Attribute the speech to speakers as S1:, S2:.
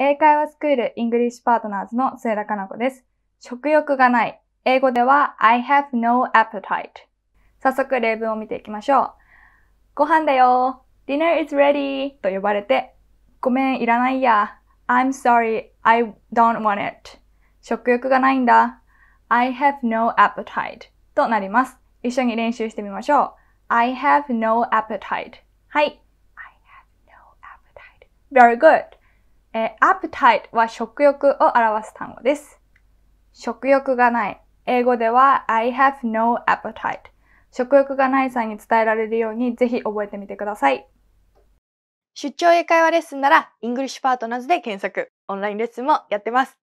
S1: 英会話スクールイングリッシュパートナーズの末田かな子です。食欲がない。英語では I have no appetite。早速例文を見ていきましょう。ご飯だよ。dinner is ready と呼ばれて、ごめん、いらないや。I'm sorry, I don't want it. 食欲がないんだ。I have no appetite となります。一緒に練習してみましょう。I have no appetite. はい。I have no appetite. Very good. えー、appetite は食欲を表す単語です。食欲がない。英語では I have no appetite。食欲がないさんに伝えられるようにぜひ覚えてみてください。出張英会話レッスンなら English パートナーズで
S2: 検索。オンラインレッスンもやってます。